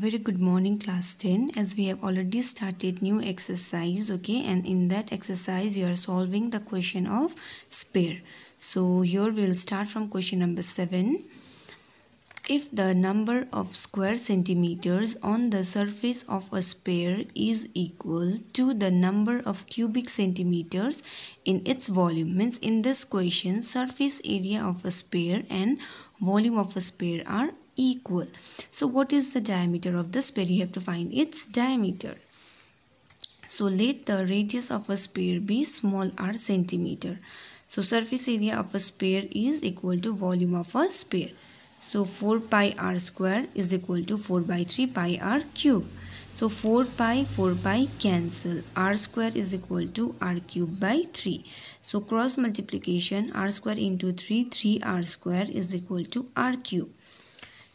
very good morning class 10 as we have already started new exercise okay and in that exercise you are solving the question of spare so here we will start from question number 7 if the number of square centimeters on the surface of a sphere is equal to the number of cubic centimeters in its volume means in this question surface area of a sphere and volume of a sphere are equal. So what is the diameter of the sphere? You have to find its diameter. So let the radius of a sphere be small r centimeter. So surface area of a sphere is equal to volume of a sphere. So 4 pi r square is equal to 4 by 3 pi r cube. So 4 pi 4 pi cancel r square is equal to r cube by 3. So cross multiplication r square into 3 3 r square is equal to r cube.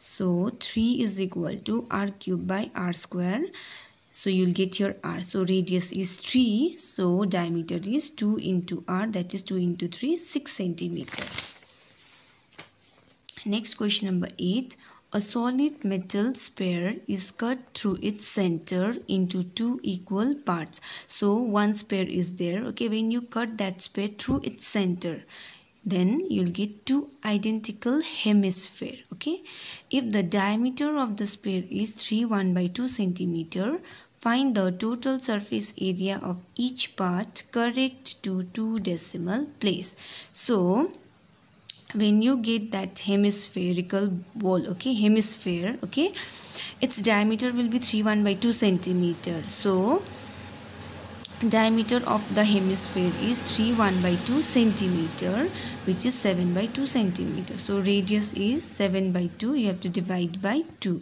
So 3 is equal to r cube by r square. So you'll get your r. So radius is 3. So diameter is 2 into r that is 2 into 3 6 centimeter. Next question number 8. A solid metal sphere is cut through its center into two equal parts. So one sphere is there. Okay, when you cut that sphere through its center, then you'll get two identical hemisphere okay if the diameter of the sphere is 3 1 by 2 centimeter find the total surface area of each part correct to two decimal place so when you get that hemispherical ball okay hemisphere okay its diameter will be 3 1 by 2 centimeter so diameter of the hemisphere is 3 1 by 2 centimeter which is 7 by 2 centimeter so radius is 7 by 2 you have to divide by 2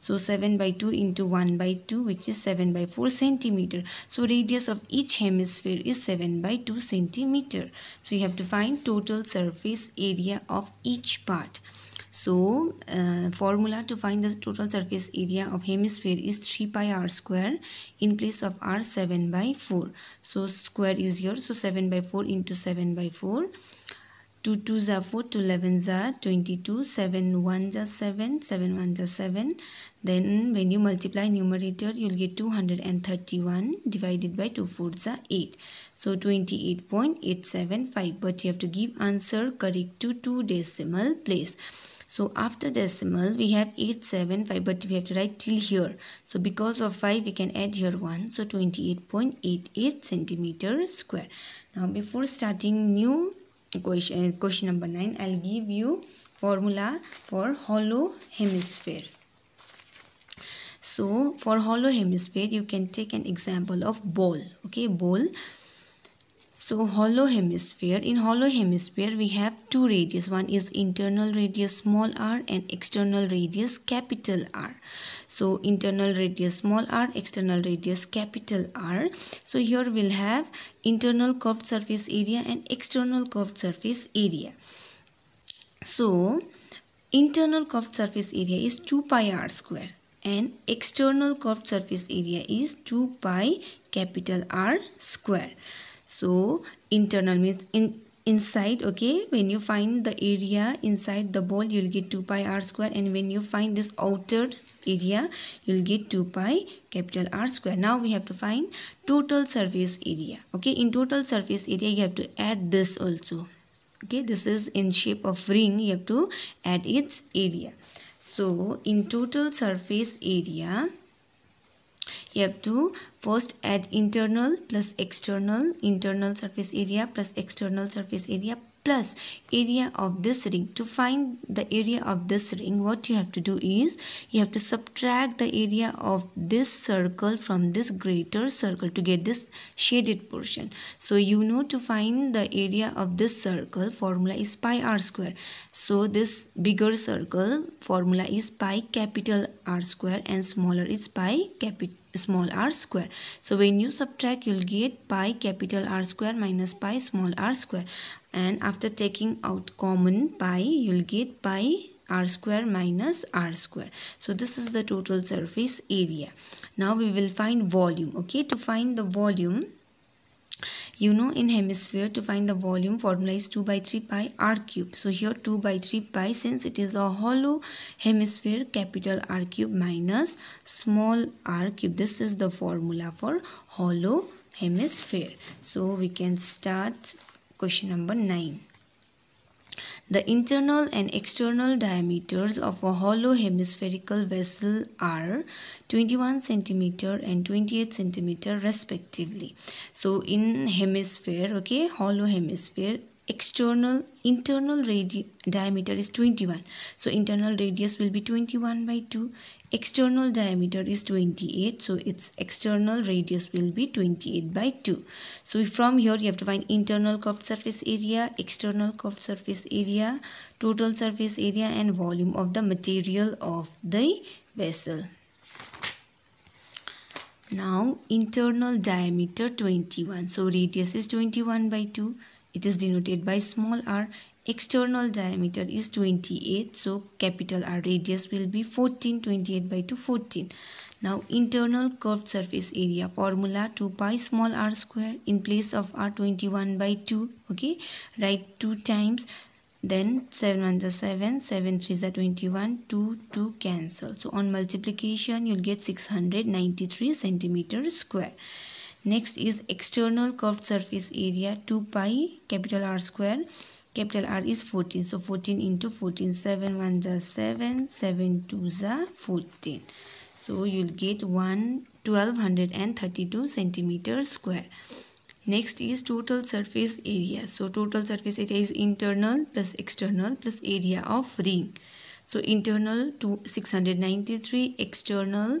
so 7 by 2 into 1 by 2 which is 7 by 4 centimeter so radius of each hemisphere is 7 by 2 centimeter so you have to find total surface area of each part so uh, formula to find the total surface area of hemisphere is 3 pi r square in place of r 7 by 4. So square is here so 7 by 4 into 7 by 4. 2 2 za 4, 2 11 za 22, 7 1 za 7, 7 1 za 7. Then when you multiply numerator, you'll get 231 divided by 2 4 za 8. So 28.875. But you have to give answer correct to two decimal place. So after decimal, we have 8, 7, 5, but we have to write till here. So because of 5, we can add here 1. So 28.88 centimeter square. Now before starting new question, uh, question number 9, I'll give you formula for hollow hemisphere. So for hollow hemisphere, you can take an example of ball. Okay, ball so hollow hemisphere, in hollow hemisphere we have two radius. One is internal radius small r and external radius capital R. So internal radius small r, external radius capital R. So here we'll have internal curved surface area and external curved surface area. So internal curved surface area is 2 pi r square and external curved surface area is 2 pi capital R square so internal means in inside okay when you find the area inside the ball you'll get 2 pi r square and when you find this outer area you'll get 2 pi capital r square now we have to find total surface area okay in total surface area you have to add this also okay this is in shape of ring you have to add its area so in total surface area you have to first add internal plus external internal surface area plus external surface area plus area of this ring to find the area of this ring what you have to do is you have to subtract the area of this circle from this greater circle to get this shaded portion so you know to find the area of this circle formula is pi r square so this bigger circle formula is pi capital r square and smaller is pi capital small r square. So when you subtract you'll get pi capital R square minus pi small r square and after taking out common pi you'll get pi r square minus r square. So this is the total surface area. Now we will find volume. Okay to find the volume you know in hemisphere to find the volume formula is 2 by 3 pi r cube. So here 2 by 3 pi since it is a hollow hemisphere capital R cube minus small r cube. This is the formula for hollow hemisphere. So we can start question number 9. The internal and external diameters of a hollow hemispherical vessel are 21 centimeter and 28 centimeter respectively. So in hemisphere, okay, hollow hemisphere, external internal radius diameter is 21 so internal radius will be 21 by 2 external diameter is 28 so its external radius will be 28 by 2 so from here you have to find internal curved surface area external curved surface area total surface area and volume of the material of the vessel now internal diameter 21 so radius is 21 by 2 it is denoted by small r. External diameter is 28. So capital R radius will be 14, 28 by two, fourteen. Now internal curved surface area formula 2 pi small r square in place of r 21 by 2. Okay. Write 2 times then 7 1 the 7 7 3 is 21 2 2 cancel so on multiplication you'll get 693 centimeter square Next is external curved surface area 2 pi capital R square. Capital R is 14. So 14 into 14. 7 1 the 7. 7 2 the 14. So you'll get 1 1232 centimeter square. Next is total surface area. So total surface area is internal plus external plus area of ring. So internal to 693, external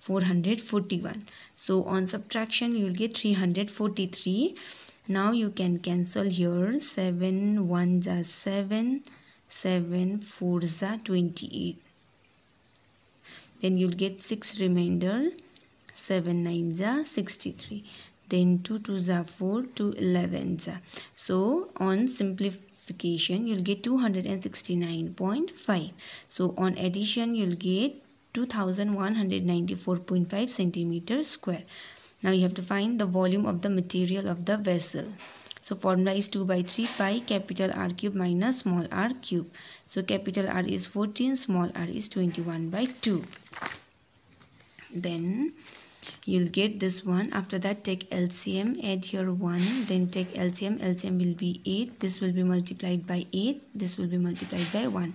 441 so on subtraction you will get 343 now you can cancel here 7 1 za 7 7 4 za 28 then you'll get 6 remainder 7 9 za 63 then 2 2 za 4 2 11 za so on simplification you'll get 269.5 so on addition you'll get 2194.5 cm square. Now you have to find the volume of the material of the vessel. So formula is 2 by 3 pi capital R cube minus small r cube. So capital R is 14, small r is 21 by 2. Then you'll get this one. After that take LCM, add here 1, then take LCM, LCM will be 8. This will be multiplied by 8, this will be multiplied by 1.